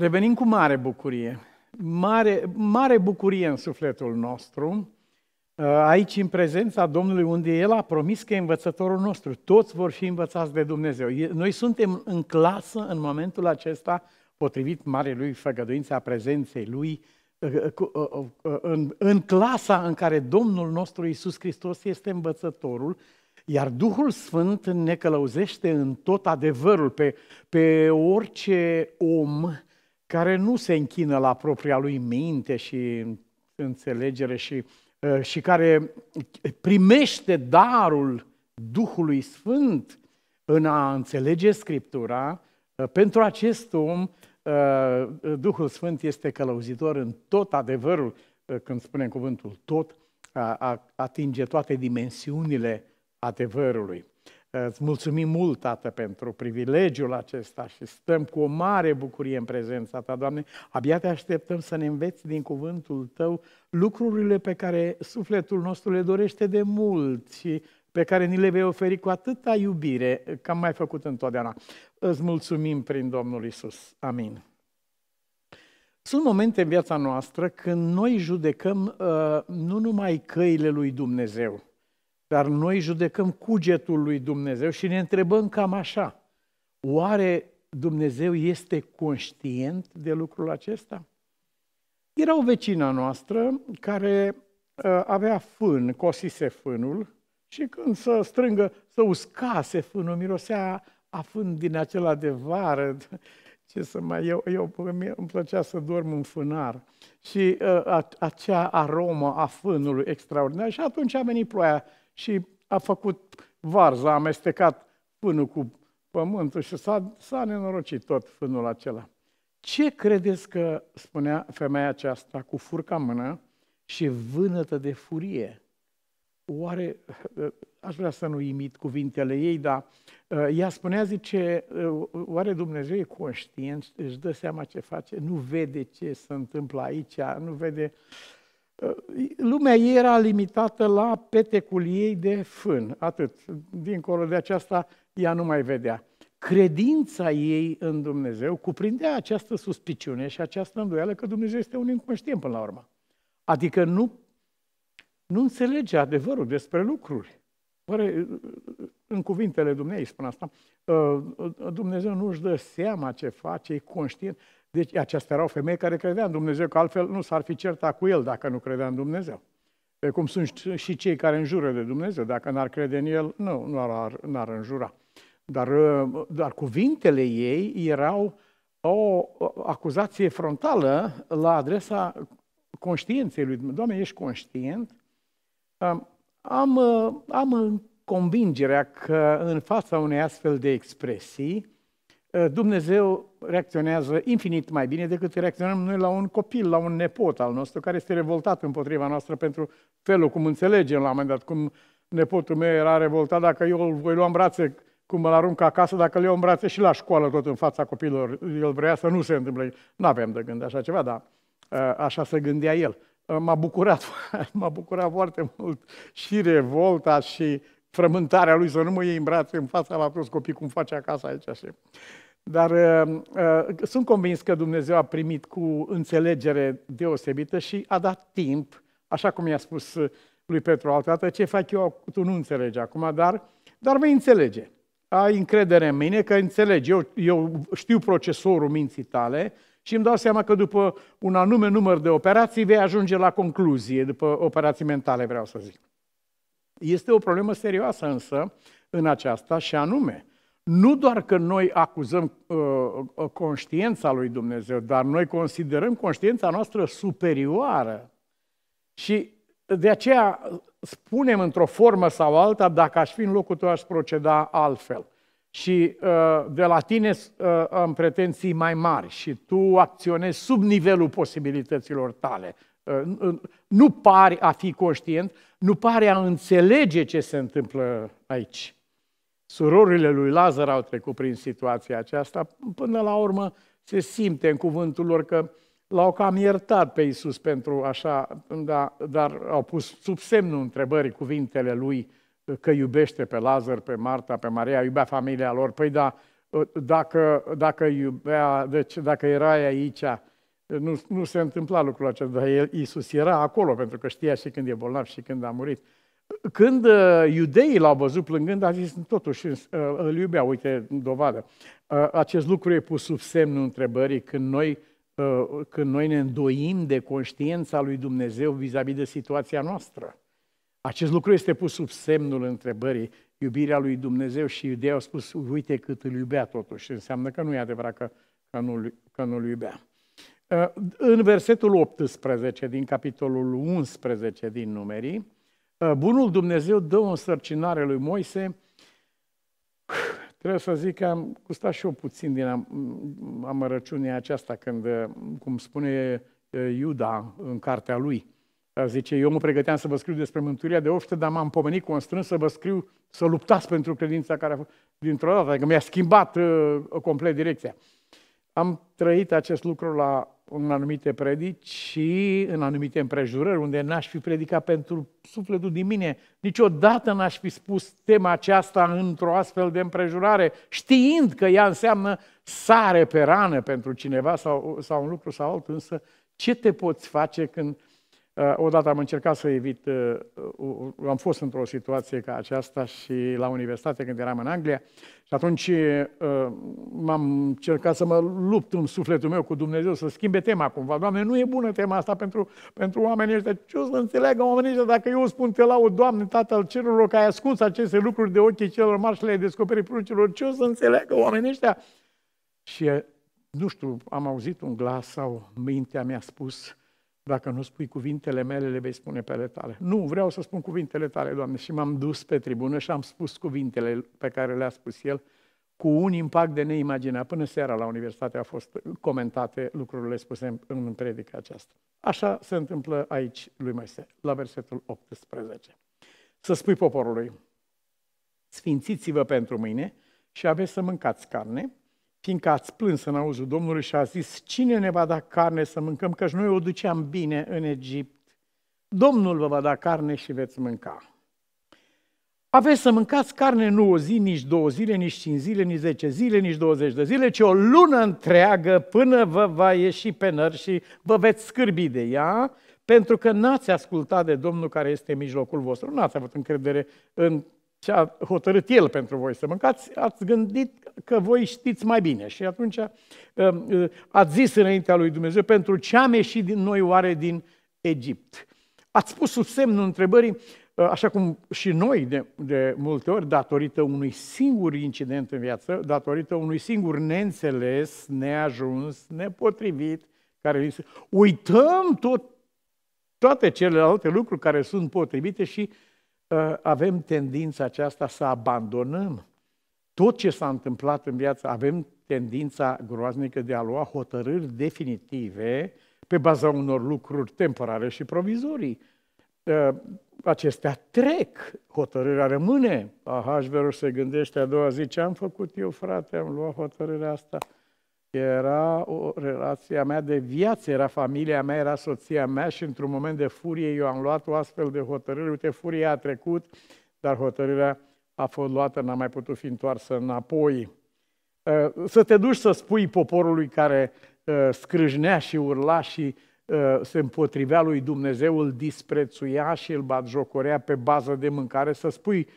Revenim cu mare bucurie. Mare, mare bucurie în sufletul nostru, uh, aici în prezența Domnului, unde El a promis că e învățătorul nostru. Toți vor fi învățați de Dumnezeu. Noi suntem în clasă în momentul acesta, potrivit Marelui Făgăduințe a prezenței Lui, uh, uh, în, în clasa în care Domnul nostru Isus Hristos este învățătorul, iar Duhul Sfânt ne călăuzește în tot adevărul, pe, pe orice om care nu se închină la propria lui minte și înțelegere și, uh, și care primește darul Duhului Sfânt în a înțelege Scriptura, uh, pentru acest om uh, Duhul Sfânt este călăuzitor în tot adevărul, când spunem cuvântul tot, atinge toate dimensiunile adevărului. Eh, îți mulțumim mult, Tată, pentru privilegiul acesta și stăm cu o mare bucurie în prezența Ta, Doamne. Abia te așteptăm să ne înveți din cuvântul Tău lucrurile pe care sufletul nostru le dorește de mult și pe care ni le vei oferi cu atâta iubire, că am mai făcut întotdeauna. Îți mulțumim prin Domnul Isus. Amin. Sunt momente în viața noastră când noi judecăm uh, nu numai căile lui Dumnezeu, dar noi judecăm cugetul lui Dumnezeu și ne întrebăm cam așa. Oare Dumnezeu este conștient de lucrul acesta? Era o vecina noastră care ă, avea fân, cosise fânul și când să strângă, să uscase fânul, mirosea a fân din acela de vară. Ce să mai... Eu, eu îmi plăcea să dorm în fânar. Și uh, acea aromă a fânului extraordinar. Și atunci a venit ploaia și a făcut varză, a amestecat fânul cu pământul și s-a, s-a nenorocit tot fânul acela. Ce credeți că spunea femeia aceasta cu furca mână și vânătă de furie? Oare, aș vrea să nu imit cuvintele ei, dar ă, ea spunea, zice, ă, oare Dumnezeu e conștient, își dă seama ce face, nu vede ce se întâmplă aici, nu vede... Uh, Ă, lumea ei era limitată la petecul ei de fân, atât. Dincolo de aceasta, ea nu mai vedea. Credința ei în Dumnezeu cuprindea această suspiciune și această îndoială că Dumnezeu este un inconștient până la urmă. Adică nu, nu înțelege adevărul despre lucruri. Oare, păi, în cuvintele Dumnezeu spun asta, ă, Dumnezeu nu își dă seama ce face, e conștient. Deci aceasta era o femeie care credea în Dumnezeu, că altfel nu s-ar fi certat cu el dacă nu credea în Dumnezeu. Pe cum sunt și cei care înjură de Dumnezeu, dacă n-ar crede în el, nu, nu ar, n-ar înjura. Dar, ă, dar cuvintele ei erau o acuzație frontală la adresa conștiinței lui Dumnezeu. Doamne, ești conștient? Am, am convingerea că în fața unei astfel de expresii, Eh, Dumnezeu reacționează infinit mai bine decât reacționăm noi la un copil, la un nepot al nostru, care este revoltat împotriva noastră pentru felul cum înțelegem la un moment dat, cum nepotul meu era revoltat dacă eu îl voi lua în brațe, cum îl arunc acasă, dacă îl iau în brațe și la școală tot în fața copilor. El vrea să nu se întâmple. Nu avem de gând așa ceva, dar eh, așa se gândea el. Eh, m-a bucurat, m-a bucurat foarte mult și revolta și frământarea lui să nu mă iei în brațe în fața la toți copii, cum face acasă aici. așa. Dar uh, uh, sunt convins că Dumnezeu a primit cu înțelegere deosebită și a dat timp, așa cum i-a spus uh, lui Petru altădată, ce fac eu, tu nu înțelegi acum, dar, dar vei înțelege. Ai încredere în mine că înțelegi, eu, eu știu procesorul minții tale și îmi dau seama că după un anume număr de operații vei ajunge la concluzie, după operații mentale vreau să zic. Este o problemă serioasă însă în aceasta și anume – nu doar că noi acuzăm uh, uh, conștiința lui Dumnezeu, dar noi considerăm conștiința noastră superioară. Și de aceea spunem într-o formă sau alta, dacă aș fi în locul tău, aș proceda altfel. Și uh, de la tine uh, am pretenții mai mari și tu acționezi sub nivelul posibilităților tale. Uh, uh nu pari a fi conștient, nu pare a înțelege ce se întâmplă aici. Surorile lui Lazar au trecut prin situația aceasta. Până la urmă se simte în cuvântul lor că l-au cam iertat pe Iisus pentru așa, da, dar au pus sub semnul întrebării cuvintele lui că iubește pe Lazar, pe Marta, pe Maria, iubea familia lor. Păi da, dacă, dacă iubea, deci dacă erai aici, nu, nu se întâmpla lucrul acesta, dar el, Iisus era acolo pentru că știa și când e bolnav și când a murit. Când uh, iudeii l-au văzut plângând, a zis, totuși, îl uh, iubea, uite, dovadă. Uh, acest lucru e pus sub semnul întrebării când noi, când noi ne îndoim de conștiința lui Dumnezeu vis-a-vis de situația noastră. Acest lucru este pus sub semnul întrebării iubirea lui Dumnezeu și iudeii au spus, uite cât îl iubea totuși. Înseamnă că nu e adevărat că, că, nu, că nu-l iubea. În versetul 18 din capitolul 11 din numerii, Uh, bunul Dumnezeu dă o însărcinare lui Moise. Trebuie să zic că am gustat și eu puțin din amărăciunea aceasta când, cum spune uh, Iuda în cartea lui, uh, zice, eu mă pregăteam să vă scriu despre mântuirea de oște, dar m-am pomenit constrâns să vă scriu să luptați pentru credința care a fost dintr-o dată, că adică mi-a schimbat uh, complet direcția. Uh, am trăit acest lucru la în anumite predici și în anumite împrejurări, unde n-aș fi predicat pentru sufletul din mine. Niciodată n-aș fi spus tema aceasta într-o astfel de împrejurare, știind că ea înseamnă sare pe rană pentru cineva sau, sau un lucru sau altul, însă ce te poți face când Eh, odată am încercat să evit, eh, am fost într-o situație ca aceasta și la universitate când eram în Anglia și atunci eh, m-am încercat să mă lupt în sufletul meu cu Dumnezeu să schimbe tema cumva. Doamne, nu e bună tema asta pentru, pentru oamenii ăștia. Ce o să înțeleagă oamenii ăștia dacă eu spun te laud, Doamne, Tatăl cerurilor, că ai ascuns aceste lucruri de ochii celor mari și le-ai descoperit pruncilor. Ce o să înțeleagă oamenii ăștia? Și nu știu, am auzit un glas sau mintea mi-a spus, dacă nu spui cuvintele mele, le vei spune pe ale tale. Nu, vreau să spun cuvintele tale, Doamne. Și m-am dus pe tribună și am spus cuvintele pe care le-a spus el, cu un impact de neimaginat. Până seara la universitate au fost comentate lucrurile spuse în, în predica aceasta. Așa se întâmplă aici lui Moise, la versetul 18. Să spui poporului, sfințiți-vă pentru mâine și aveți să mâncați carne, fiindcă ați plâns în auzul Domnului și a zis, cine ne va da carne să mâncăm, căci noi o duceam bine în Egipt. Domnul vă va da carne și veți mânca. Aveți să mâncați carne nu o zi, nici două zile, nici cinci zile, nici zece zile, nici douăzeci de zile, ci o lună întreagă până vă va ieși pe năr și vă veți scârbi de ea, pentru că n-ați ascultat de Domnul care este în mijlocul vostru, n-ați avut încredere în ce a hotărât El pentru voi să mâncați, ați gândit că voi știți mai bine. Și atunci uh, uh, ați zis înaintea lui Dumnezeu, pentru ce am ieșit din noi oare din Egipt? Ați pus sub semnul întrebării, uh, așa cum și noi de, de multe ori, datorită unui singur incident în viață, datorită unui singur neînțeles, neajuns, nepotrivit, care uităm tot, toate celelalte lucruri care sunt potrivite și uh, Ă, avem tendința aceasta să abandonăm tot ce s-a întâmplat în viață, avem tendința groaznică de a lua hotărâri definitive pe baza unor lucruri temporare și provizorii. Ă, acestea trec, hotărârea rămâne. Aha, și se gândește a doua zi, ce am făcut eu, frate, am luat hotărârea asta – era o relația mea de viață, era familia mea, era soția mea și într-un moment de furie eu am luat o astfel de hotărâre. Uite, furia a trecut, dar hotărârea a fost luată, n-a mai putut fi întoarsă înapoi. Ă, să te duci să spui poporului care ă, scrâșnea și urla și ă, se împotrivea lui Dumnezeu, îl disprețuia și îl batjocorea pe bază de mâncare, să spui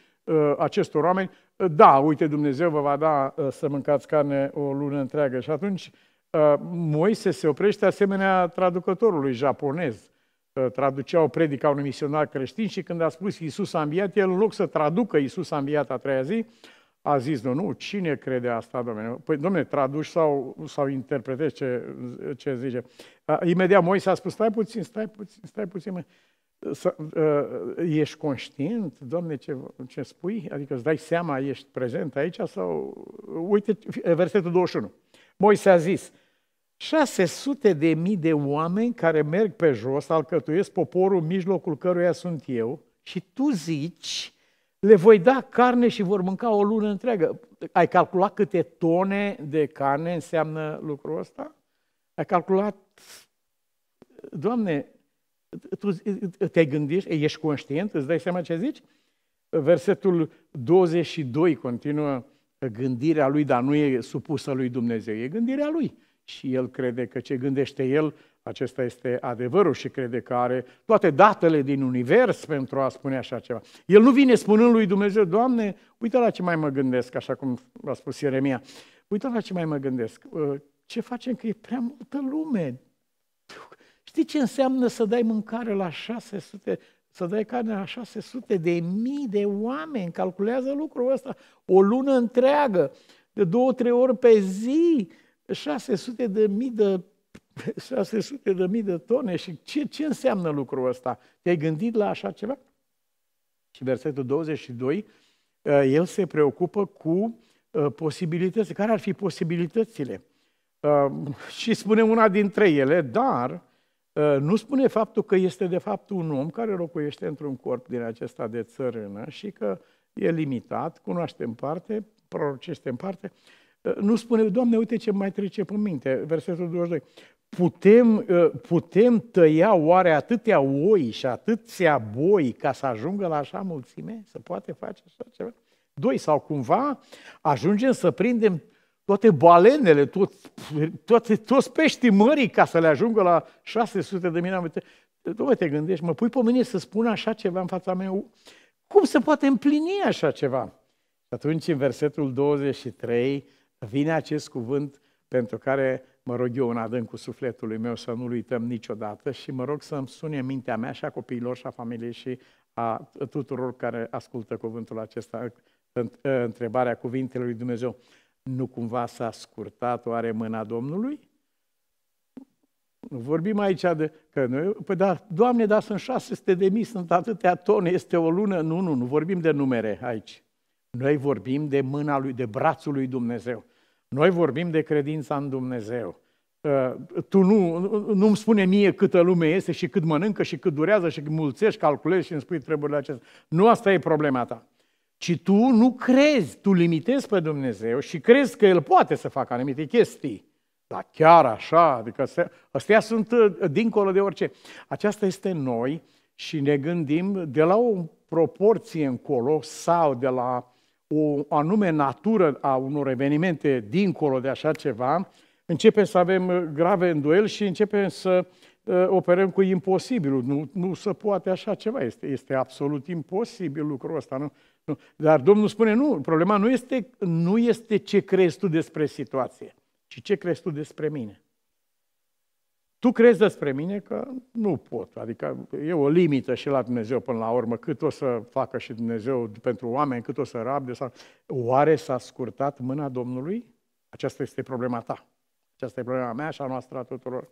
acestor oameni, da, uite, Dumnezeu vă va da uh, să mâncați carne o lună întreagă. Și atunci uh, Moise se oprește asemenea traducătorului japonez. Uh, predică a unui misionar creștin și când a spus Iisus a înviat, el în loc să traducă Iisus a înviat a treia zi, a zis, nu, nu, cine crede asta, domnule? Păi, domnule, traduci sau, sau interpretezi ce, ce zice. Imediat Moise a spus, stai puțin, stai puțin, stai puțin să, uh, ești conștient, Doamne, ce, ce spui? Adică îți dai seama, ești prezent aici? Sau, uite versetul 21. Moise a zis, 600 de mii de oameni care merg pe jos, alcătuiesc poporul în mijlocul căruia sunt eu și tu zici, le voi da carne și vor mânca o lună întreagă. Ai calculat câte tone de carne înseamnă lucrul ăsta? Ai calculat, Doamne, tu te gândești, ești conștient, îți dai seama ce zici? Versetul 22 continuă gândirea lui, dar nu e supusă lui Dumnezeu, e gândirea lui. Și el crede că ce gândește el, acesta este adevărul și crede că are toate datele din univers pentru a spune așa ceva. El nu vine spunând lui Dumnezeu, Doamne, uite la ce mai mă gândesc, așa cum a spus Ieremia. Uite la ce mai mă gândesc. Ă, ce facem că e prea multă lume? Știi ce înseamnă să dai mâncare la 600, să dai carne la 600 de mii de oameni? Calculează lucrul ăsta. O lună întreagă, de două, trei ori pe zi, 600 de mii de 600 de mii de tone și ce, ce înseamnă lucrul ăsta? Te-ai gândit la așa ceva? Și versetul 22, eh, el se preocupă cu eh, posibilități. Care ar fi posibilitățile? Eh, și spune una dintre ele, dar Ă, nu spune faptul că este de fapt un om care locuiește într-un corp din acesta de țărână și că e limitat, cunoaște în parte, prorocește în parte. Ă, nu spune, Doamne, uite ce mai trece pe minte, versetul 22. Putem, ă, putem tăia oare atâtea oi și atâția boi ca să ajungă la așa mulțime? Să poate face așa ceva? Doi, sau cumva ajungem să prindem toate balenele, tot, toate, toți peștii mării ca să le ajungă la 600 de mii de Dom'le, te gândești, mă pui pe mine să spun așa ceva în fața mea? Cum se poate împlini așa ceva? Și atunci, în versetul 23, vine acest cuvânt pentru care mă rog eu în adâncul sufletului meu să nu-l uităm niciodată și mă rog să-mi sune mintea mea și a copiilor și a familiei și a tuturor care ascultă cuvântul acesta, uh, întrebarea cuvintelor lui Dumnezeu. Nu cumva s-a scurtat oare mâna Domnului? Nu vorbim aici de că noi, păi da, Doamne, dar sunt 600 de mii, sunt atâtea tone, este o lună. Nu, nu, nu vorbim de numere aici. Noi vorbim de mâna lui, de brațul lui Dumnezeu. Noi vorbim de credința în Dumnezeu. Ă, tu nu, nu-mi spune mie câtă lume este și cât mănâncă și cât durează și cât mulțești, calculezi și îmi spui treburile acestea. Nu asta e problema ta și tu nu crezi, tu limitezi pe Dumnezeu și crezi că El poate să facă anumite chestii. Dar chiar așa, adică astea sunt uh, dincolo de orice. Aceasta este noi și ne gândim de la o proporție încolo sau de la o anume natură a unor evenimente dincolo de așa ceva, începem să avem uh, grave îndoieli și începem să uh, operăm cu imposibilul. Nu, nu se poate așa ceva, este, este absolut imposibil lucrul ăsta. Nu, Dar Domnul spune, nu, problema nu este, nu este ce crezi tu despre situație, ci ce crezi tu despre mine. Tu crezi despre mine că nu pot, adică e o limită și la Dumnezeu până la urmă, cât o să facă și Dumnezeu pentru oameni, cât o să rabde. Sau... Oare s-a scurtat mâna Domnului? Aceasta este problema ta. Aceasta e problema mea și a noastră a tuturor.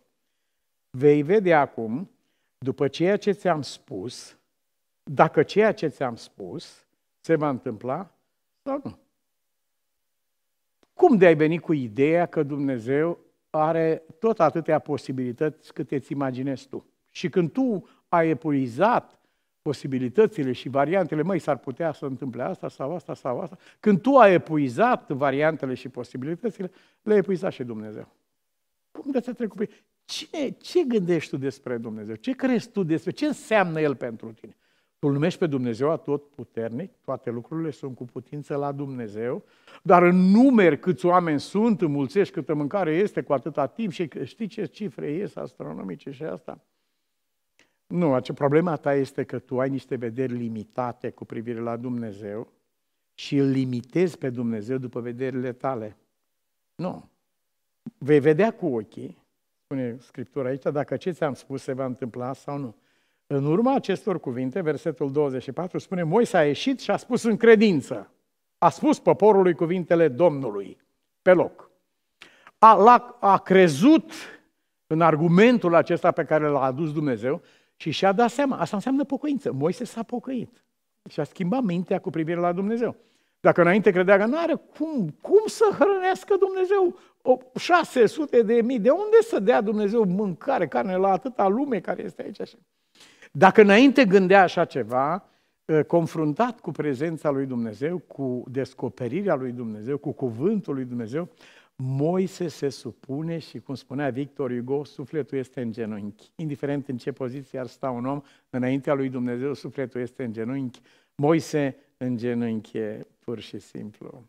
Vei vede acum, după ceea ce ți-am spus, dacă ceea ce ți-am spus se va întâmpla sau nu. Cum de-ai venit cu ideea că Dumnezeu are tot atâtea posibilități cât îți imaginezi tu? Și când tu ai epuizat posibilitățile și variantele, măi, s-ar putea să întâmple asta sau asta sau asta, când tu ai epuizat variantele și posibilitățile, le-ai epuizat și Dumnezeu. Cum de te trec Cine, ce gândești tu despre Dumnezeu? Ce crezi tu despre? Ce înseamnă El pentru tine? Tu numești pe Dumnezeu tot puternic, toate lucrurile sunt cu putință la Dumnezeu, dar în numeri câți oameni sunt, înmulțești câtă mâncare este cu atâta timp și știi ce cifre ies astronomice și asta? Nu, problema ta este că tu ai niște vederi limitate cu privire la Dumnezeu și îl limitezi pe Dumnezeu după vederile tale. Nu. Vei vedea cu ochii, spune Scriptura aici, dacă ce ți-am spus se va întâmpla sau nu. În urma acestor cuvinte, versetul 24 spune, Moise a ieșit și a spus în credință. A spus poporului cuvintele Domnului pe loc. A, a crezut în argumentul acesta pe care l-a adus Dumnezeu și și-a dat seama. Asta înseamnă pocăință. Moise s-a pocăit și a schimbat mintea cu privire la Dumnezeu. Dacă înainte credea că nu are cum, cum să hrănească Dumnezeu o 600 de mii, de unde să dea Dumnezeu mâncare, carne la atâta lume care este aici așa? Dacă înainte gândea așa ceva, ă, confruntat cu prezența lui Dumnezeu, cu descoperirea lui Dumnezeu, cu cuvântul lui Dumnezeu, Moise se supune și, cum spunea Victor Hugo, sufletul este în genunchi. Indiferent în ce poziție ar sta un om, înaintea lui Dumnezeu, sufletul este în genunchi. Moise în genunchi e pur și simplu.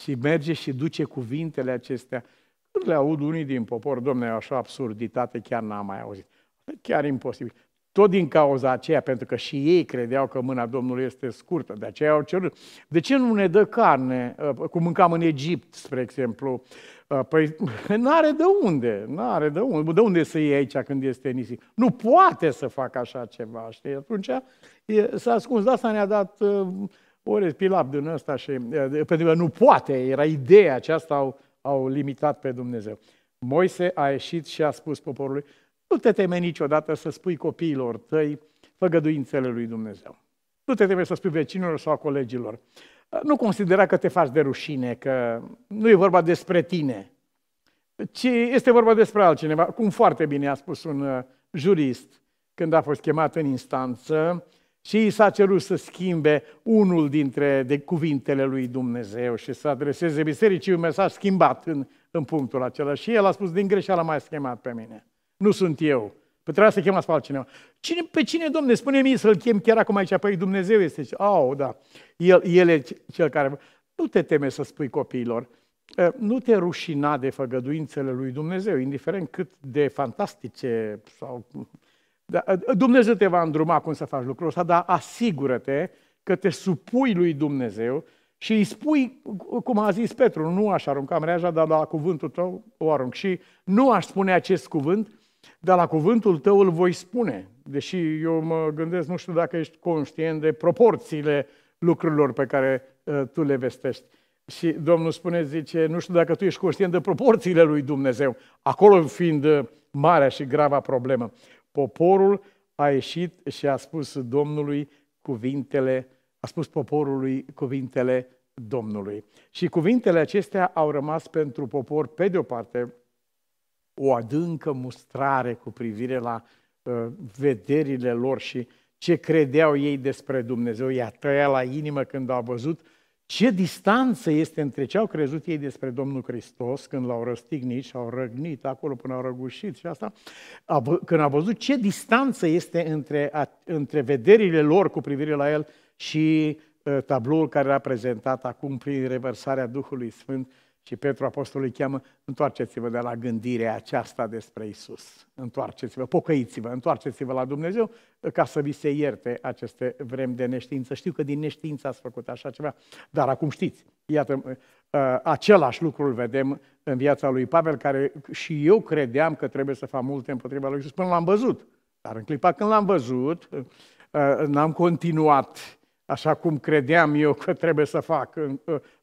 Și merge și duce cuvintele acestea. Când le aud unii din popor, domne, așa absurditate chiar n-am mai auzit. Chiar imposibil. Tot din cauza aceea, pentru că și ei credeau că mâna Domnului este scurtă, de aceea au cerut. De ce nu ne dă carne, uh, cum mâncam în Egipt, spre exemplu? Uh, păi nu are de unde, nu are de unde. De unde să iei aici când este nisip? Nu poate să facă așa ceva, știi? Atunci s-a ascuns, de asta ne-a dat uh, ore pilap din ăsta și... Uh, pentru că nu poate, era ideea aceasta, au, au limitat pe Dumnezeu. Moise a ieșit și a spus poporului, nu te teme niciodată să spui copiilor tăi făgăduințele lui Dumnezeu. Nu te teme să spui vecinilor sau colegilor. Nu considera că te faci de rușine, că nu e vorba despre tine, ci este vorba despre altcineva. Cum foarte bine a spus un uh, jurist când a fost chemat în instanță și i s-a cerut să schimbe unul dintre de cuvintele lui Dumnezeu și să adreseze bisericii un mesaj schimbat în, în punctul acela. Și el a spus, din greșeală mai schemat pe mine. Nu sunt eu. Pe trebuia să chemați pe altcineva. Cine, pe cine, domne, spune mi să-l chem chiar acum aici? Păi Dumnezeu este. Au, da. El, el e cel care... Nu te teme să spui copiilor. Ă, nu te rușina de făgăduințele lui Dumnezeu, indiferent cât de fantastice sau... Da, ă, ă, Dumnezeu te va îndruma cum să faci lucrul ăsta, dar asigură-te că te supui lui Dumnezeu și îi spui, cum a zis Petru, nu aș arunca mreaja, dar la cuvântul tău o arunc. Și nu aș spune acest cuvânt dar la cuvântul tău îl voi spune, deși eu mă gândesc, nu știu dacă ești conștient de proporțiile lucrurilor pe care uh, tu le vestești. Și Domnul spune, zice, nu știu dacă tu ești conștient de proporțiile lui Dumnezeu, acolo fiind ă, marea și grava problemă. Poporul a ieșit și a spus Domnului cuvintele, a spus poporului cuvintele Domnului. Și cuvintele acestea au rămas pentru popor, pe de o parte, o adâncă mustrare cu privire la uh, vederile lor și ce credeau ei despre Dumnezeu. I-a tăiat la inimă când au văzut ce distanță este între ce au crezut ei despre Domnul Hristos când l-au răstignit și au răgnit acolo până au răgușit și asta, când au văzut ce distanță este între, între vederile lor cu privire la el și uh, tabloul care l-a prezentat acum prin reversarea Duhului Sfânt și Petru Apostol îi cheamă, întoarceți-vă de la gândirea aceasta despre Isus. Întoarceți-vă, pocăiți-vă, întoarceți-vă la Dumnezeu ca să vi se ierte aceste vremi de neștiință. Știu că din neștiință ați făcut așa ceva, dar acum știți, iată, ă, același lucru îl vedem în viața lui Pavel, care și eu credeam că trebuie să fac multe împotriva lui Isus până l-am văzut. Dar în clipa când l-am văzut, ă, n-am continuat așa cum credeam eu că trebuie să fac.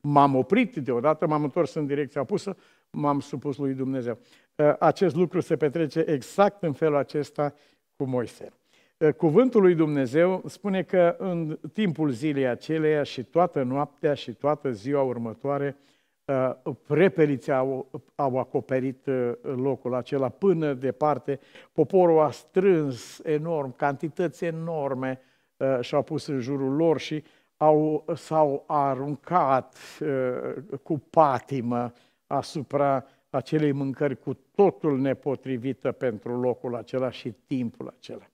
M-am oprit deodată, m-am întors în direcția opusă, m-am supus lui Dumnezeu. Uh, acest lucru se petrece exact în felul acesta cu Moise. Uh, cuvântul lui Dumnezeu spune că în timpul zilei aceleia și toată noaptea și toată ziua următoare, uh, prepeliți au, au acoperit locul acela până departe. Poporul a strâns enorm, cantități enorme, uh, Uh, și-a pus în jurul lor și au, s-au aruncat uh, cu patimă asupra acelei mâncări cu totul nepotrivită pentru locul acela și timpul acela.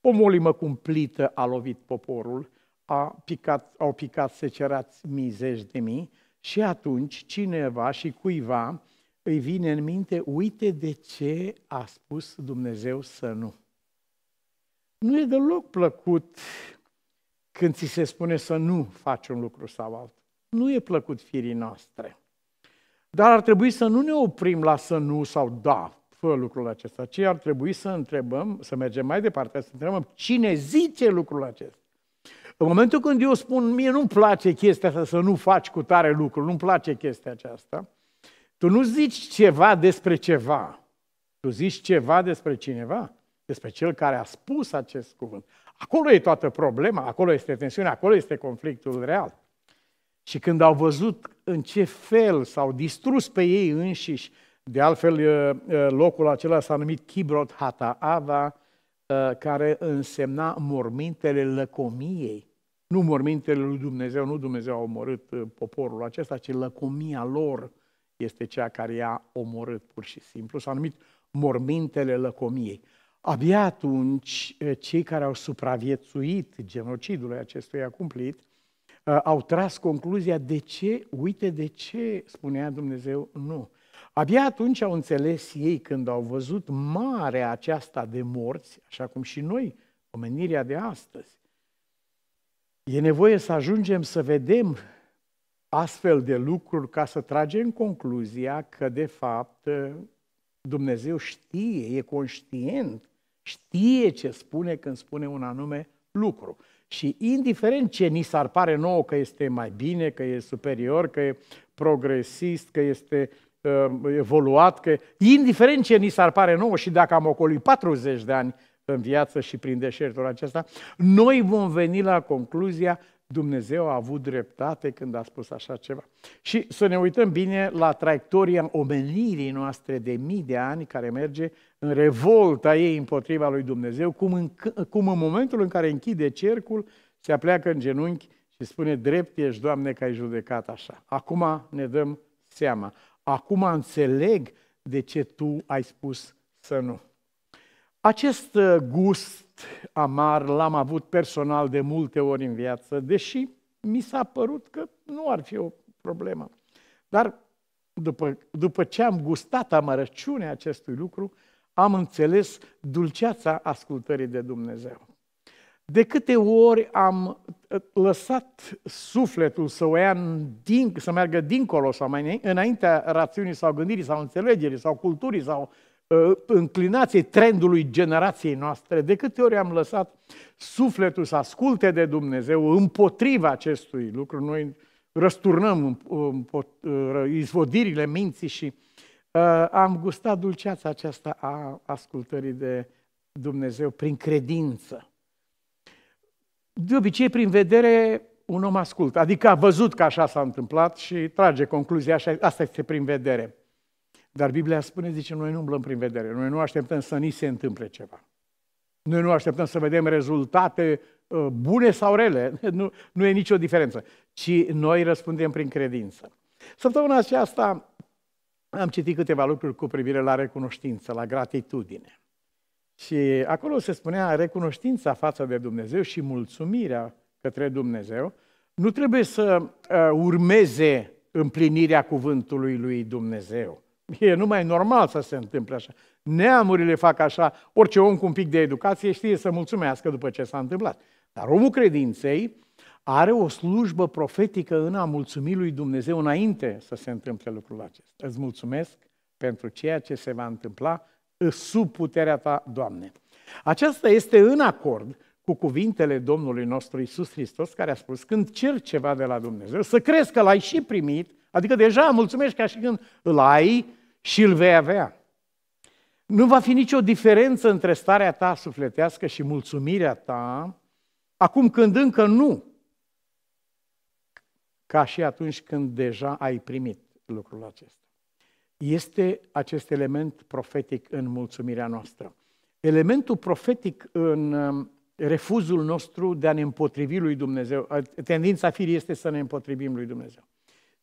O molimă cumplită a lovit poporul, a picat, au picat secerați mii, zeci de mii și atunci cineva și cuiva îi vine în minte, uite de ce a spus Dumnezeu să nu. Nu e deloc plăcut când ți se spune să nu faci un lucru sau altul. Nu e plăcut firii noastre. Dar ar trebui să nu ne oprim la să nu sau da, fă lucrul acesta, ci ar trebui să întrebăm, să mergem mai departe, să întrebăm cine zice lucrul acesta. În momentul când eu spun, mie nu-mi place chestia asta să nu faci cu tare lucru, nu-mi place chestia aceasta, tu nu zici ceva despre ceva, tu zici ceva despre cineva despre cel care a spus acest cuvânt. Acolo e toată problema, acolo este tensiunea, acolo este conflictul real. Și când au văzut în ce fel s-au distrus pe ei înșiși, de altfel locul acela s-a numit Kibrot Hataava, care însemna mormintele lăcomiei. Nu mormintele lui Dumnezeu, nu Dumnezeu a omorât poporul acesta, ci lăcomia lor este cea care i-a omorât pur și simplu. S-a numit mormintele lăcomiei. Abia atunci eh, cei care au supraviețuit genocidului a cumplit eh, au tras concluzia de ce, uite de ce spunea Dumnezeu nu. Abia atunci au înțeles ei când au văzut mare aceasta de morți, așa cum și noi, omenirea de astăzi. E nevoie să ajungem să vedem astfel de lucruri ca să tragem concluzia că, de fapt, eh, Dumnezeu știe, e conștient, știe ce spune când spune un anume lucru. Și indiferent ce ni s-ar pare nouă că este mai bine, că e superior, că e progresist, că este uh, evoluat, că indiferent ce ni s-ar pare nouă și dacă am ocolit 40 de ani în viață și prin deșertul acesta, noi vom veni la concluzia Dumnezeu a avut dreptate când a spus așa ceva. Și să ne uităm bine la traiectoria omenirii noastre de mii de ani care merge în revolta ei împotriva lui Dumnezeu, cum în, cum în momentul în care închide cercul, se apleacă în genunchi și spune, drept ești, Doamne, că ai judecat așa. Acum ne dăm seama. Acum înțeleg de ce Tu ai spus să nu. Acest uh, gust amar l-am avut personal de multe ori în viață, deși mi s-a părut că nu ar fi o problemă. Dar după, după ce am gustat amărăciunea acestui lucru, am înțeles dulceața ascultării de Dumnezeu. De câte ori am ă, lăsat sufletul să, o ia din, să meargă dincolo sau mai înaintea rațiunii sau gândirii sau înțelegerii sau culturii sau Uh, înclinației trendului generației noastre. De câte ori am lăsat sufletul să asculte de Dumnezeu împotriva acestui lucru, noi răsturnăm uh, izvodirile minții și uh, am gustat dulceața aceasta a ascultării de Dumnezeu prin credință. De obicei, prin vedere, un om ascultă. Adică a văzut că așa s-a întâmplat și trage concluzia, așa, asta este prin vedere. Dar Biblia spune, zice, noi nu umblăm prin vedere, noi nu așteptăm să ni se întâmple ceva. Noi nu așteptăm să vedem rezultate uh, bune sau rele, nu, nu e nicio diferență, ci noi răspundem prin credință. Săptămâna aceasta am citit câteva lucruri cu privire la recunoștință, la gratitudine. Și acolo se spunea recunoștința față de Dumnezeu și mulțumirea către Dumnezeu nu trebuie să uh, urmeze împlinirea cuvântului lui Dumnezeu. E numai normal să se întâmple așa. Neamurile fac așa, orice om cu un pic de educație știe să mulțumească după ce s-a întâmplat. Dar omul credinței are o slujbă profetică în a mulțumi lui Dumnezeu înainte să se întâmple lucrul acesta. Îți mulțumesc pentru ceea ce se va întâmpla sub puterea ta, Doamne. Aceasta este în acord cu cuvintele Domnului nostru Isus Hristos, care a spus, când cer ceva de la Dumnezeu, să crezi că l-ai și primit, adică deja mulțumești ca și când îl ai, și îl vei avea. Nu va fi nicio diferență între starea ta sufletească și mulțumirea ta, acum când încă nu, ca și atunci când deja ai primit lucrul acesta. Este acest element profetic în mulțumirea noastră. Elementul profetic în um, refuzul nostru de a ne împotrivi lui Dumnezeu, tendința firii este să ne împotrivim lui Dumnezeu.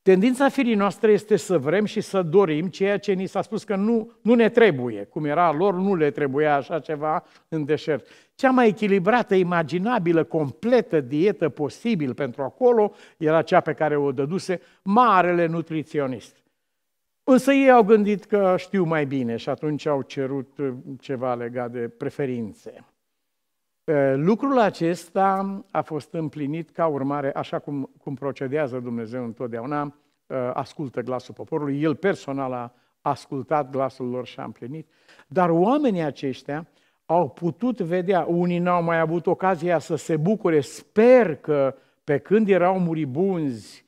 Tendința firii noastre este să vrem și să dorim ceea ce ni s-a spus că nu, nu ne trebuie. Cum era lor, nu le trebuia așa ceva în deșert. Cea mai echilibrată, imaginabilă, completă dietă posibil pentru acolo era cea pe care o dăduse marele nutriționist. Însă ei au gândit că știu mai bine și atunci au cerut ceva legat de preferințe. Ă, lucrul acesta a fost împlinit ca urmare, așa cum, cum procedează Dumnezeu întotdeauna, ă, ascultă glasul poporului, el personal a ascultat glasul lor și a împlinit, dar oamenii aceștia au putut vedea, unii n-au mai avut ocazia să se bucure, sper că pe când erau muribunzi,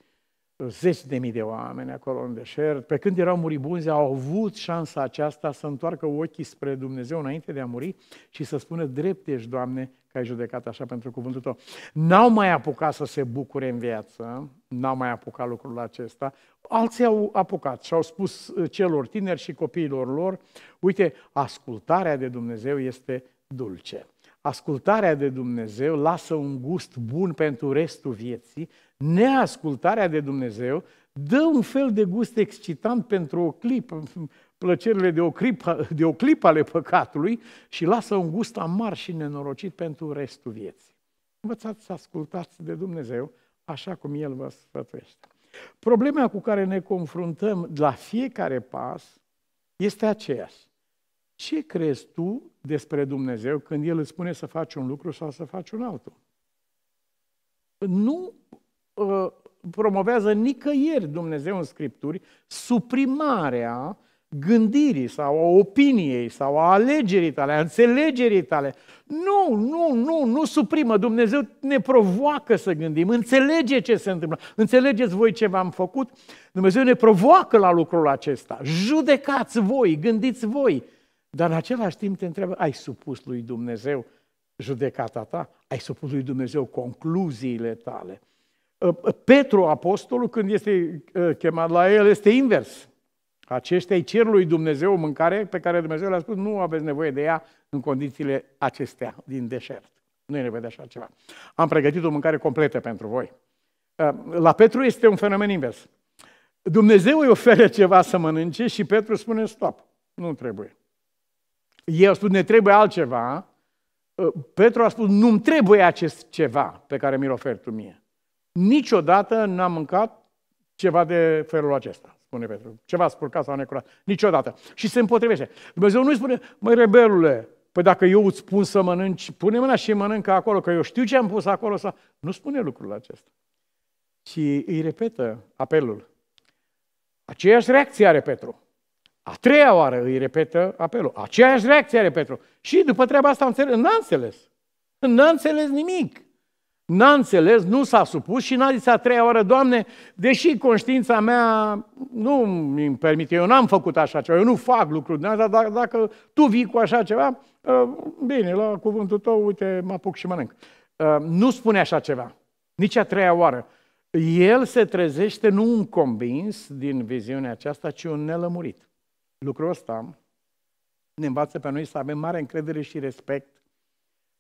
zeci de mii de oameni acolo în deșert, pe când erau muribunzi, au avut șansa aceasta să întoarcă ochii spre Dumnezeu înainte de a muri și să spună drept ești, Doamne, că ai judecat așa pentru cuvântul Tău. N-au mai apucat să se bucure în viață, n-au mai apucat lucrul acesta. Alții au apucat și au spus uh, celor tineri și copiilor lor, uite, ascultarea de Dumnezeu este dulce ascultarea de Dumnezeu lasă un gust bun pentru restul vieții, neascultarea de Dumnezeu dă un fel de gust excitant pentru o clipă, plăcerile de o, clipă, de o clipă ale păcatului și lasă un gust amar și nenorocit pentru restul vieții. Învățați să ascultați de Dumnezeu așa cum El vă sfătuiește. Problema cu care ne confruntăm la fiecare pas este aceeași ce crezi tu despre Dumnezeu când El îți spune să faci un lucru sau să faci un altul? Nu uh, promovează nicăieri Dumnezeu în Scripturi suprimarea gândirii sau a opiniei sau a alegerii tale, a înțelegerii tale. Nu, nu, nu, nu suprimă. Dumnezeu ne provoacă să gândim. Înțelege ce se întâmplă. Înțelegeți voi ce v-am făcut? Dumnezeu ne provoacă la lucrul acesta. Judecați voi, gândiți voi. Dar în același timp te întreabă, ai supus lui Dumnezeu judecata ta? Ai supus lui Dumnezeu concluziile tale? Ă, ă, Petru, apostolul, când este ă, chemat la el, este invers. Aceștia îi cer lui Dumnezeu mâncare pe care Dumnezeu le-a spus nu aveți nevoie de ea în condițiile acestea din deșert. Nu e nevoie de așa ceva. Am pregătit o mâncare completă pentru voi. La Petru este un fenomen invers. Dumnezeu îi oferă ceva să mănânce și Petru spune stop, nu trebuie ei au spus, ne trebuie altceva. Ă, Petru a spus, nu-mi trebuie acest ceva pe care mi-l oferi tu mie. Niciodată n-am mâncat ceva de felul acesta, spune Petru. Ceva spurcat sau necurat. Niciodată. Și se împotrivește. Dumnezeu nu-i spune, măi rebelule, păi dacă eu îți spun să mănânci, pune mâna și mănâncă acolo, că eu știu ce am pus acolo. Sau... Nu spune lucrul acesta. Și îi repetă apelul. Aceeași reacție are Petru. A treia oară îi repetă apelul. Aceeași reacție are Petru. Și după treaba asta înțeles, n-a înțeles. N-a înțeles nimic. N-a înțeles, nu s-a supus și n-a zis a treia oară, Doamne, deși conștiința mea nu îmi permite, eu n-am făcut așa ceva, eu nu fac lucruri din asta, dar dacă tu vii cu așa ceva, ă, bine, la cuvântul tău, uite, mă apuc și mănânc. Ă, nu spune așa ceva, nici a treia oară. El se trezește nu un convins din viziunea aceasta, ci un nelămurit. Lucrul ăsta ne învață pe noi să avem mare încredere și respect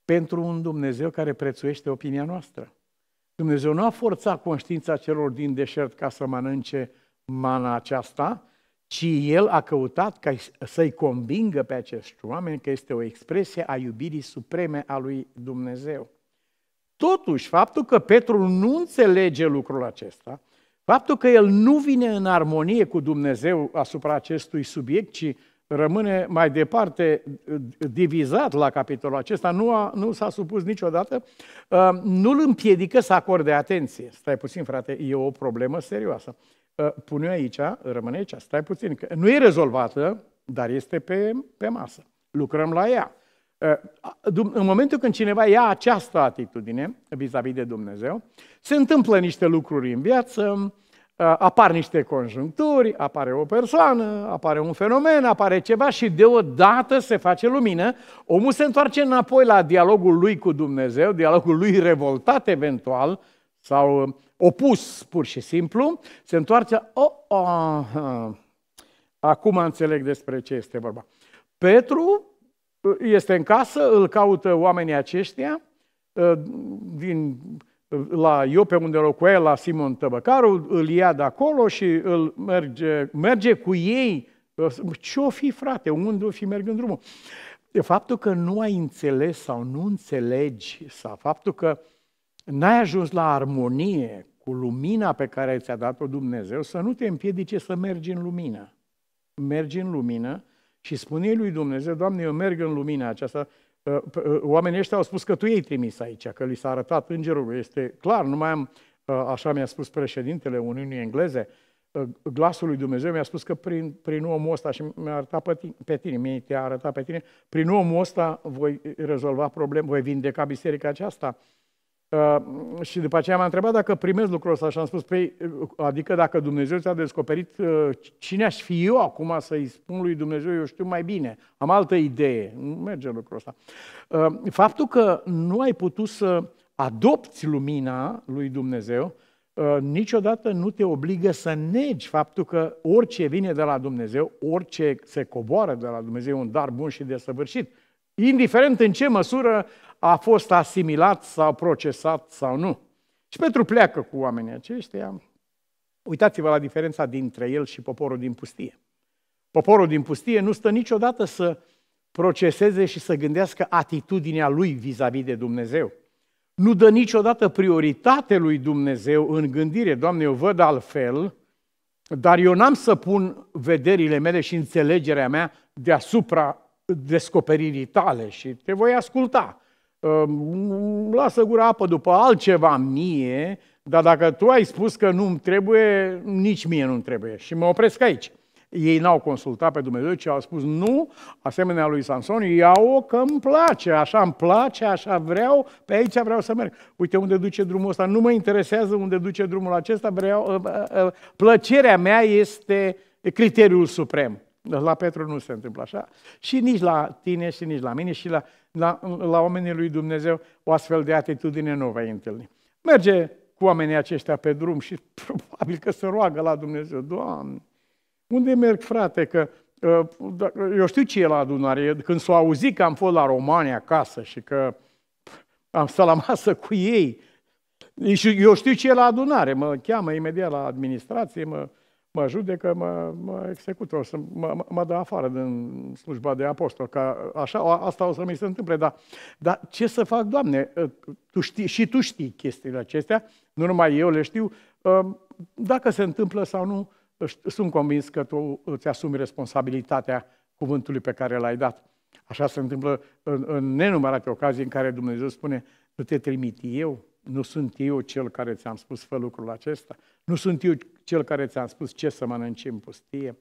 pentru un Dumnezeu care prețuiește opinia noastră. Dumnezeu nu a forțat conștiința celor din deșert ca să mănânce mana aceasta, ci El a căutat ca să-i convingă pe acești oameni că este o expresie a iubirii supreme a lui Dumnezeu. Totuși, faptul că Petru nu înțelege lucrul acesta Faptul că el nu vine în armonie cu Dumnezeu asupra acestui subiect, ci rămâne mai departe uh, divizat la capitolul acesta, nu, a, nu s-a supus niciodată, uh, nu îl împiedică să acorde atenție. Stai puțin, frate, e o problemă serioasă. Uh, Pune aici, rămâne aici, stai puțin, că nu e rezolvată, dar este pe, pe masă. Lucrăm la ea. Ă, în momentul când cineva ia această atitudine vis-a-vis de Dumnezeu, se întâmplă niște lucruri în viață, ă, apar niște conjuncturi, apare o persoană, apare un fenomen, apare ceva și deodată se face lumină, omul se întoarce înapoi la dialogul lui cu Dumnezeu, dialogul lui revoltat eventual sau opus pur și simplu, se întoarce, oh, oh, acum înțeleg despre ce este vorba. Petru este în casă, îl caută oamenii aceștia, din, ă, la Iope unde locuia, la Simon Tăbăcaru, îl ia de acolo și îl merge, merge cu ei. Ce-o fi, frate? Unde o fi mergând drumul? De faptul că nu ai înțeles sau nu înțelegi, sau faptul că n-ai ajuns la armonie cu lumina pe care ți-a dat-o Dumnezeu, să nu te împiedice să mergi în lumină. Mergi în lumină și spune lui Dumnezeu, Doamne, eu merg în lumina aceasta, oamenii ăștia au spus că tu ei trimis aici, că li s-a arătat îngerul, este clar, nu mai am, ă, așa mi-a spus președintele Uniunii Engleze, ă, glasul lui Dumnezeu mi-a spus că prin, prin omul ăsta și mi-a arătat pe tine, pe tine mi te-a arătat pe tine, prin omul ăsta voi rezolva probleme, voi vindeca biserica aceasta. Uh, și după aceea m-a întrebat dacă primez lucrul ăsta și am spus, păi, uh, adică dacă Dumnezeu ți-a descoperit uh, cine aș fi eu acum să-i spun lui Dumnezeu, eu știu mai bine, am altă idee, nu merge lucrul ăsta. Uh, faptul că nu ai putut să adopți lumina lui Dumnezeu, uh, niciodată nu te obligă să negi faptul că orice vine de la Dumnezeu, orice se coboară de la Dumnezeu, un dar bun și desăvârșit indiferent în ce măsură a fost asimilat sau procesat sau nu. Și Petru pleacă cu oamenii aceștia. Uitați-vă la diferența dintre el și poporul din pustie. Poporul din pustie nu stă niciodată să proceseze și să gândească atitudinea lui vis-a-vis de Dumnezeu. Nu dă niciodată prioritate lui Dumnezeu în gândire. Doamne, eu văd altfel, dar eu n-am să pun vederile mele și înțelegerea mea deasupra descoperirii tale și te voi asculta. Ehm, lasă gura apă după altceva mie, dar dacă tu ai spus că nu-mi trebuie, nici mie nu îmi trebuie. Și mă opresc aici. Ei n-au consultat pe Dumnezeu, ci au spus, nu, asemenea lui Samson, iau-o că îmi place, așa îmi place, așa vreau, pe aici vreau să merg. Uite unde duce drumul ăsta, nu mă interesează unde duce drumul acesta, vreau, ă, ă, ă, plăcerea mea este criteriul suprem. La Petru nu se întâmplă așa. Și nici la tine și nici la mine și la, la, la oamenii lui Dumnezeu o astfel de atitudine nu vei întâlni. Merge cu oamenii aceștia pe drum și probabil că se roagă la Dumnezeu. Doamne, unde merg frate? Că ă, da, eu știu ce e la adunare. Când s-o auzit că am fost la România acasă și că am stat la masă cu ei, eu știu ce e la adunare, mă cheamă imediat la administrație, mă, mă judecă, mă, mă execută, o să mă, mă dă afară din slujba de apostol, ca așa, asta o să mi se întâmple, dar, dar ce să fac, Doamne? Ă, tu știi, și Tu știi chestiile acestea, nu numai eu le știu, ă, dacă se întâmplă sau nu, sunt convins că Tu îți asumi responsabilitatea cuvântului pe care l-ai dat. Așa se întâmplă în, în nenumărate ocazii în care Dumnezeu spune, nu te trimit eu, nu sunt eu cel care ți-am spus fă lucrul acesta, nu sunt eu cel care ți-a spus ce să mănânci în pustie,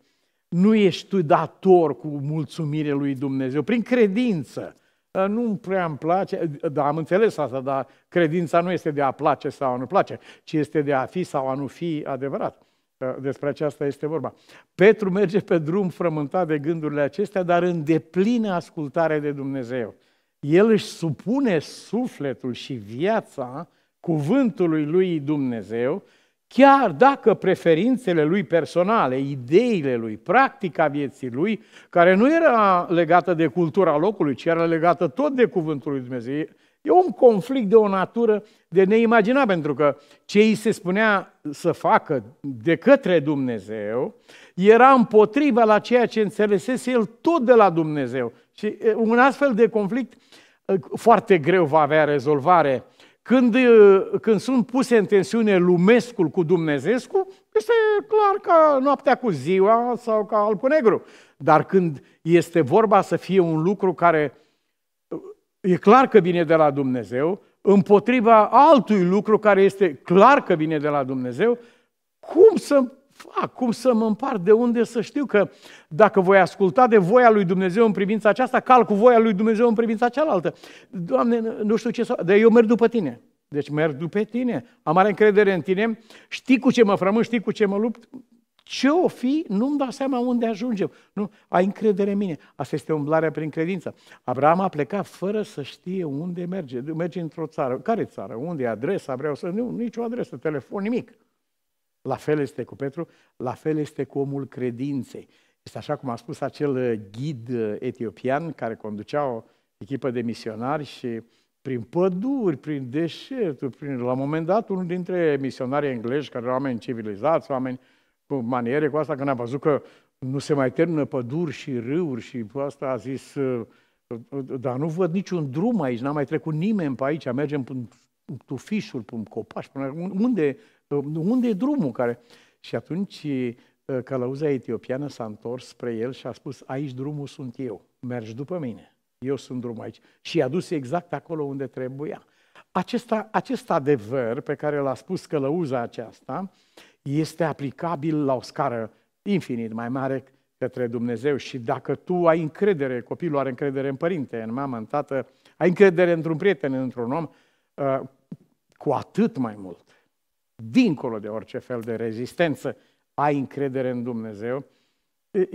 nu ești tu dator cu mulțumire lui Dumnezeu, prin credință. Ă, nu prea îmi place, ă, dar am înțeles asta, dar credința nu este de a place sau a nu place, ci este de a fi sau a nu fi adevărat. Ă, despre aceasta este vorba. Petru merge pe drum frământat de gândurile acestea, dar în deplină ascultare de Dumnezeu. El își supune sufletul și viața cuvântului lui Dumnezeu Chiar dacă preferințele lui personale, ideile lui, practica vieții lui, care nu era legată de cultura locului, ci era legată tot de Cuvântul lui Dumnezeu, E un conflict de o natură de neimaginat, pentru că ce îi se spunea să facă de către Dumnezeu era împotriva la ceea ce înțelesese el tot de la Dumnezeu. Și un astfel de conflict foarte greu va avea rezolvare când, când sunt puse în tensiune lumescul cu dumnezeescul, este clar ca noaptea cu ziua sau ca alb cu negru. Dar când este vorba să fie un lucru care e clar că vine de la Dumnezeu, împotriva altui lucru care este clar că vine de la Dumnezeu, cum să acum să mă împart de unde să știu că dacă voi asculta de voia lui Dumnezeu în privința aceasta, cal cu voia lui Dumnezeu în privința cealaltă. Doamne, nu știu ce să... Dar eu merg după tine. Deci merg după tine. Am mare încredere în tine. Știi cu ce mă frământ, știi cu ce mă lupt. Ce o fi, nu-mi dau seama unde ajungem. Nu, ai încredere în mine. Asta este umblarea prin credință. Abraham a plecat fără să știe unde merge. Merge într-o țară. Care țară? Unde e adresa? Vreau să... Nu, nicio adresă, telefon, nimic. La fel este cu Petru, la fel este cu omul credinței. Este așa cum a spus acel uh, ghid uh, etiopian care conducea o echipă de misionari și prin păduri, prin deșerturi, prin... la un moment dat unul dintre misionarii englezi, care erau oameni civilizați, oameni cu maniere cu asta, când a văzut că nu se mai termină păduri și râuri și asta a zis, uh, dar nu văd niciun drum aici, n-a mai trecut nimeni pe aici, mergem prin tufișuri, prin copaci, până unde Ă, unde e drumul care... Și atunci ă, călăuza etiopiană s-a întors spre el și a spus, aici drumul sunt eu, mergi după mine, eu sunt drumul aici. Și i-a dus exact acolo unde trebuia. Acesta, acest adevăr pe care l-a spus călăuza aceasta este aplicabil la o scară infinit mai mare către Dumnezeu și dacă tu ai încredere, copilul are încredere în părinte, în mamă, în tată, ai încredere într-un prieten, într-un om, ă, cu atât mai mult dincolo de orice fel de rezistență, ai încredere în Dumnezeu,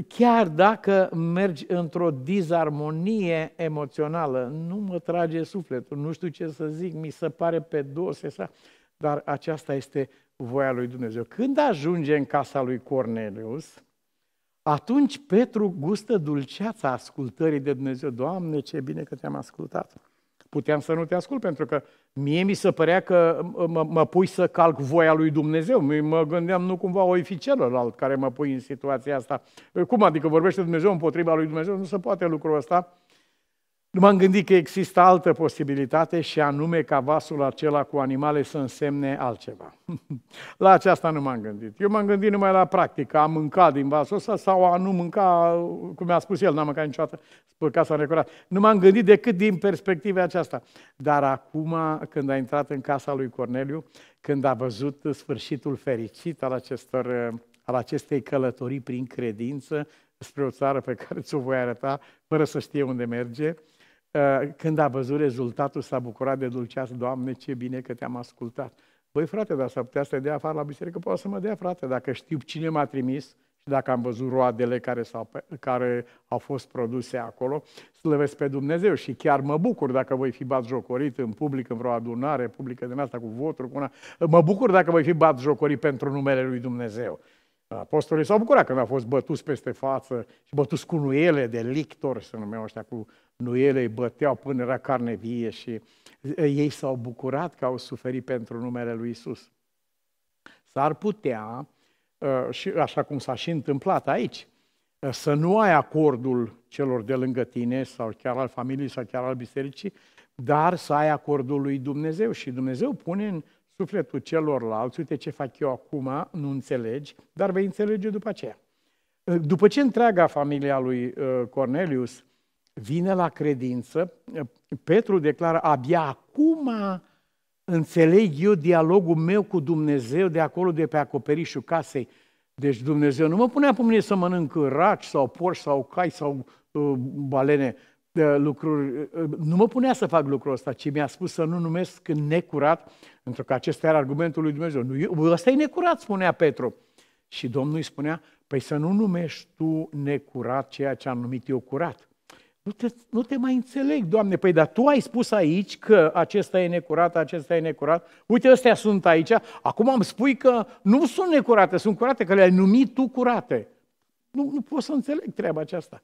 chiar dacă mergi într-o dizarmonie emoțională, nu mă trage sufletul, nu știu ce să zic, mi se pare pe dose, dar aceasta este voia lui Dumnezeu. Când ajunge în casa lui Cornelius, atunci Petru gustă dulceața ascultării de Dumnezeu. Doamne, ce bine că te-am ascultat! puteam să nu te ascult, pentru că mie mi se părea că mă, mă pui să calc voia lui Dumnezeu. Mă gândeam, nu cumva o fi celălalt care mă pui în situația asta. Cum adică vorbește Dumnezeu împotriva lui Dumnezeu? Nu se poate lucrul ăsta. Nu m-am gândit că există altă posibilitate și anume ca vasul acela cu animale să însemne altceva. la aceasta nu m-am gândit. Eu m-am gândit numai la practică, a mânca din vasul ăsta sau a nu mânca, cum mi-a spus el, n-am mâncat niciodată, spăcat sau necurat. Nu m-am gândit decât din perspectiva aceasta. Dar acum, când a intrat în casa lui Corneliu, când a văzut sfârșitul fericit al, acestor, al acestei călătorii prin credință, spre o țară pe care ți-o voi arăta, fără să știe unde merge, uh, Eh, când a văzut rezultatul, s-a bucurat de dulceață, Doamne, ce bine că te-am ascultat. Băi, frate, dar s-ar putea să dea afară la biserică? Poate să mă dea, frate, dacă știu cine m-a trimis și dacă am văzut roadele care, s-au, care au fost produse acolo, slăvesc pe Dumnezeu și chiar mă bucur dacă voi fi jocorit în public, în vreo adunare publică de asta cu voturi, cu una. Mă bucur dacă voi fi jocorit pentru numele lui Dumnezeu. Apostolii s-au bucurat când au fost bătuți peste față și bătuți cu nuiele de lictor, se numeau ăștia cu nuiele, îi băteau până era carne vie și ei s-au bucurat că au suferit pentru numele lui Isus. S-ar putea, ă, și așa cum s-a și întâmplat aici, ă, să nu ai acordul celor de lângă tine sau chiar al familiei sau chiar al bisericii, dar să ai acordul lui Dumnezeu și Dumnezeu pune în sufletul celorlalți, uite ce fac eu acum, nu înțelegi, dar vei înțelege după aceea. După ce întreaga familia lui uh, Cornelius vine la credință, uh, Petru declară, abia acum înțeleg eu dialogul meu cu Dumnezeu de acolo, de pe acoperișul casei. Deci Dumnezeu nu mă punea pe mine să mănânc raci sau porci sau cai sau uh, balene lucruri, uh, nu mă punea să fac lucrul ăsta, ci mi-a spus să nu numesc necurat, pentru că acesta era argumentul lui Dumnezeu. Nu, ăsta e necurat, spunea Petru. Și Domnul îi spunea, păi să nu numești tu necurat ceea ce am numit eu curat. Nu te, nu te mai înțeleg, Doamne, păi dar Tu ai spus aici că acesta e necurat, acesta e necurat, uite, ăstea sunt aici, acum îmi spui că nu sunt necurate, sunt curate, că le-ai numit Tu curate. Nu, nu pot să înțeleg treaba aceasta.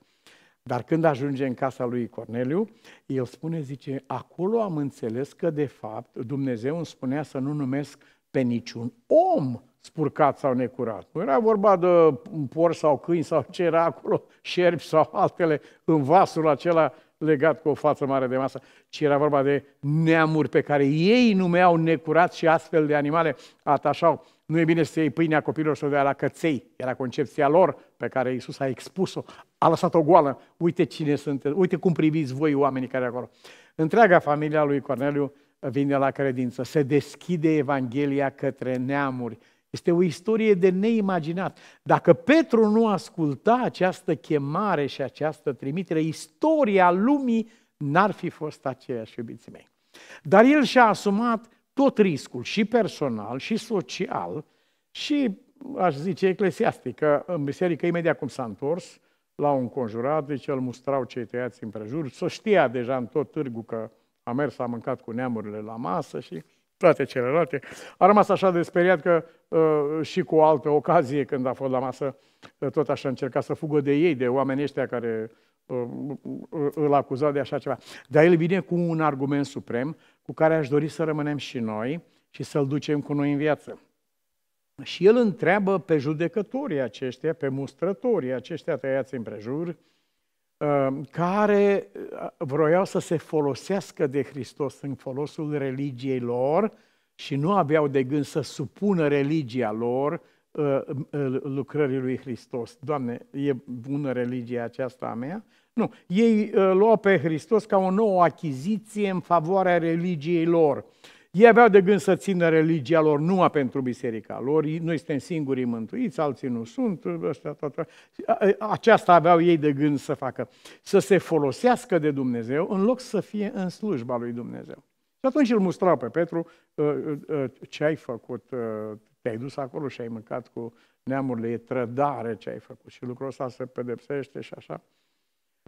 Dar când ajunge în casa lui Corneliu, el spune, zice, acolo am înțeles că de fapt Dumnezeu îmi spunea să nu numesc pe niciun om spurcat sau necurat. Nu era vorba de por sau câini sau ce era acolo, șerpi sau altele în vasul acela legat cu o față mare de masă, ci era vorba de neamuri pe care ei numeau necurat și astfel de animale atașau nu e bine să iei pâinea copilor și o dea la căței. Era concepția lor pe care Iisus a expus-o. A lăsat-o goală. Uite cine sunt, uite cum priviți voi oamenii care acolo. Întreaga familia lui Corneliu vine la credință. Se deschide Evanghelia către neamuri. Este o istorie de neimaginat. Dacă Petru nu asculta această chemare și această trimitere, istoria lumii n-ar fi fost aceeași, iubiții mei. Dar el și-a asumat tot riscul, și personal, și social, și, aș zice, eclesiastic, că în biserică, imediat cum s-a întors, l-au înconjurat, deci îl mustrau cei tăiați în prejur, să știa deja în tot târgul că a mers, a mâncat cu neamurile la masă și toate celelalte. A rămas așa de speriat că uh, și cu o altă ocazie, când a fost la masă, uh, tot așa încerca să fugă de ei, de oamenii ăștia care uh, Uh, uh, îl acuza de așa ceva. Dar el vine cu un argument suprem cu care aș dori să rămânem și noi și să-l ducem cu noi în viață. Și el întreabă pe judecătorii aceștia, pe mustrătorii aceștia tăiați împrejur, uh, care vroiau să se folosească de Hristos în folosul religiei lor și nu aveau de gând să supună religia lor Uh, uh, uh, lucrării lui Hristos. Doamne, e bună religia aceasta a mea? Nu. Ei luau pe Hristos ca o nouă achiziție în favoarea religiei lor. Ei aveau de gând să țină religia lor numai pentru biserica lor, noi suntem singurii mântuiți, alții nu sunt, ăștia, toată. aceasta aveau ei de gând să facă, să se folosească de Dumnezeu în loc să fie în slujba lui Dumnezeu. Și atunci îl mustrau pe Petru, ce ai făcut, te-ai dus acolo și ai mâncat cu neamurile, e trădare ce ai făcut și lucrul ăsta se pedepsește și așa.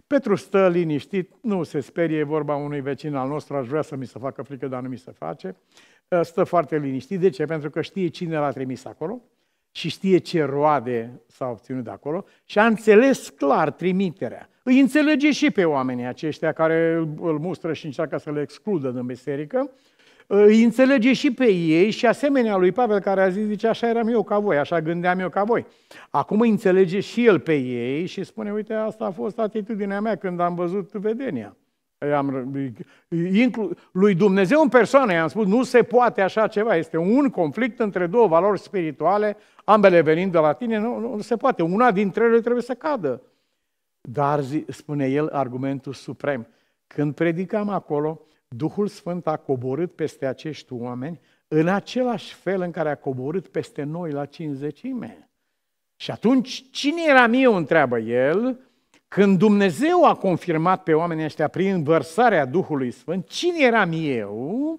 Petru stă liniștit, nu se sperie, e vorba unui vecin al nostru, aș vrea să mi se facă frică, dar nu mi se face. Ă, stă foarte liniștit, de ce? Pentru că știe cine l-a trimis acolo și știe ce roade s-a obținut de acolo și a înțeles clar trimiterea. Îi înțelege și pe oamenii aceștia care îl mustră și încearcă să le excludă din biserică îi înțelege și pe ei și asemenea lui Pavel care a zis, zice, așa eram eu ca voi, așa gândeam eu ca voi. Acum îi înțelege și el pe ei și spune, uite, asta a fost atitudinea mea când am văzut vedenia. I-am, inclu, lui Dumnezeu în persoană i-am spus, nu se poate așa ceva, este un conflict între două valori spirituale, ambele venind de la tine, nu, nu se poate, una dintre ele trebuie să cadă. Dar, spune el, argumentul suprem, când predicam acolo, Duhul Sfânt a coborât peste acești oameni în același fel în care a coborât peste noi la cinzecime. Și atunci, cine eram eu, întreabă el, când Dumnezeu a confirmat pe oamenii ăștia prin vărsarea Duhului Sfânt, cine eram eu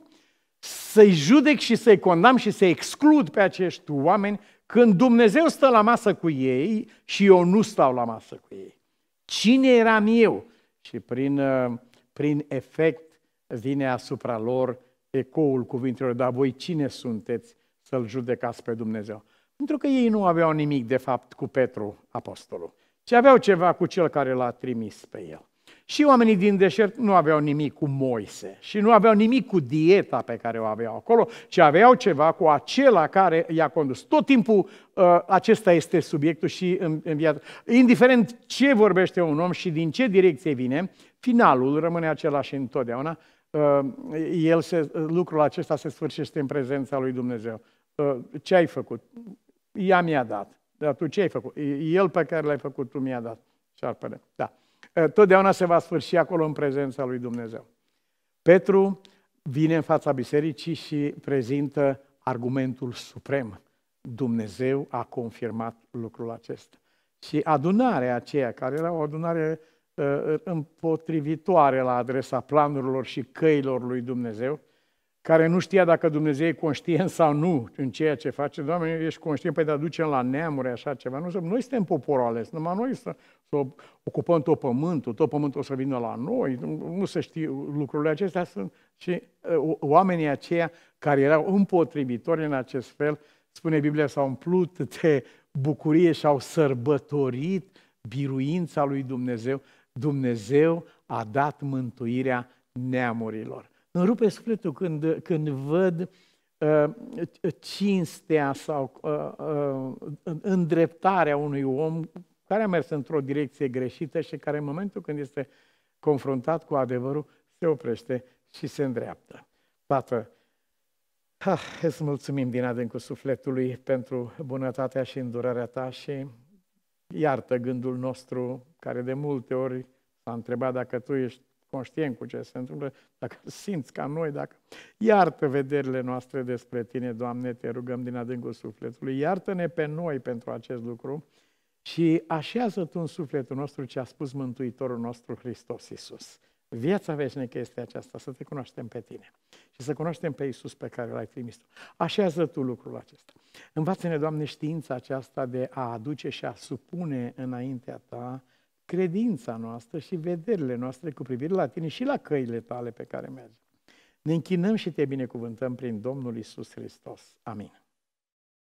să-i judec și să-i condamn și să-i exclud pe acești oameni când Dumnezeu stă la masă cu ei și eu nu stau la masă cu ei? Cine eram eu? Și prin, uh, prin efect vine asupra lor ecoul cuvintelor, dar voi cine sunteți să-L judecați pe Dumnezeu? Pentru că ei nu aveau nimic, de fapt, cu Petru, apostolul, ci aveau ceva cu cel care l-a trimis pe el. Și oamenii din deșert nu aveau nimic cu Moise și nu aveau nimic cu dieta pe care o aveau acolo, ci aveau ceva cu acela care i-a condus. Tot timpul uh, acesta este subiectul și în, viață. Indiferent ce vorbește un om și din ce direcție vine, finalul rămâne același întotdeauna Ehm, el se, lucrul acesta se sfârșește în prezența lui Dumnezeu. Ehm, ce ai făcut? Ea mi-a dat. Dar tu ce ai făcut? El pe care l-ai făcut, tu mi-a dat. Șarpele. Da. Ehm, totdeauna se va sfârși acolo în prezența lui Dumnezeu. Petru vine în fața bisericii și prezintă argumentul suprem. Dumnezeu a confirmat lucrul acesta. Și adunarea aceea, care era o adunare Uh, uh, împotrivitoare la adresa planurilor și căilor lui Dumnezeu, care nu știa dacă Dumnezeu e conștient sau nu în ceea ce face. Doamne, ești conștient, păi te aducem la neamuri așa ceva. Nu, noi suntem poporul ales, numai noi să, să ocupăm tot pământul, tot pământul o să vină la noi, nu, se știe lucrurile acestea. Sunt și uh, oamenii aceia care erau împotrivitori în acest fel, spune Biblia, s-au umplut de bucurie și au sărbătorit biruința lui Dumnezeu Dumnezeu a dat mântuirea neamurilor. Îmi rupe sufletul când, când văd uh, cinstea sau uh, uh, îndreptarea unui om care a mers într-o direcție greșită și care în momentul când este confruntat cu adevărul, se oprește și se îndreaptă. Tată, Ha, ah, îți mulțumim din adâncul sufletului pentru bunătatea și îndurarea ta și Iartă gândul nostru, care de multe ori s-a întrebat dacă tu ești conștient cu ce se întâmplă, dacă simți ca noi, dacă... Iartă vederile noastre despre Tine, Doamne, te rugăm din adâncul sufletului, iartă-ne pe noi pentru acest lucru și așează Tu în sufletul nostru ce a spus Mântuitorul nostru Hristos Iisus. Viața veșnică este aceasta, să te cunoaștem pe tine și să cunoaștem pe Iisus pe care l-ai trimis Așează tu lucrul acesta. Învață-ne, Doamne, știința aceasta de a aduce și a supune înaintea ta credința noastră și vederile noastre cu privire la tine și la căile tale pe care mergi. Ne închinăm și te binecuvântăm prin Domnul Isus Hristos. Amin.